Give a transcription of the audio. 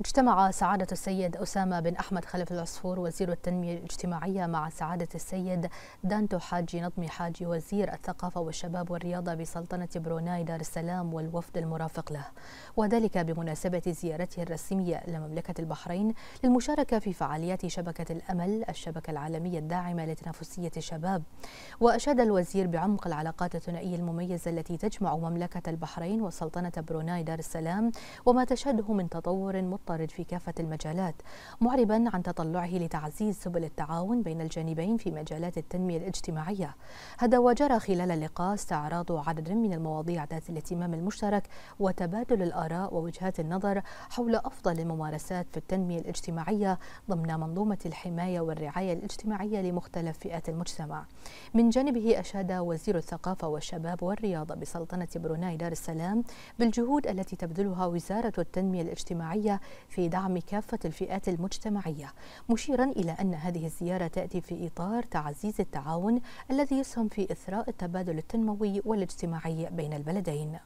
اجتمع سعادة السيد أسامة بن أحمد خلف العصفور وزير التنمية الاجتماعية مع سعادة السيد دانتو حاجي نظمي حاجي وزير الثقافة والشباب والرياضة بسلطنة بروناي دار السلام والوفد المرافق له وذلك بمناسبة زيارته الرسمية لمملكة البحرين للمشاركة في فعاليات شبكة الأمل الشبكة العالمية الداعمة لتنافسية الشباب وأشاد الوزير بعمق العلاقات الثنائية المميزة التي تجمع مملكة البحرين وسلطنة بروناي دار السلام وما تشهده من تطور المضطرد في كافة المجالات معربا عن تطلعه لتعزيز سبل التعاون بين الجانبين في مجالات التنمية الاجتماعية هذا وجرى خلال اللقاء استعراض عدد من المواضيع ذات الاهتمام المشترك وتبادل الآراء ووجهات النظر حول أفضل الممارسات في التنمية الاجتماعية ضمن منظومة الحماية والرعاية الاجتماعية لمختلف فئات المجتمع من جانبه أشاد وزير الثقافة والشباب والرياضة بسلطنة بروناي دار السلام بالجهود التي تبذلها وزارة التنمية الاجتماعية في دعم كافة الفئات المجتمعية مشيرا إلى أن هذه الزيارة تأتي في إطار تعزيز التعاون الذي يسهم في إثراء التبادل التنموي والاجتماعي بين البلدين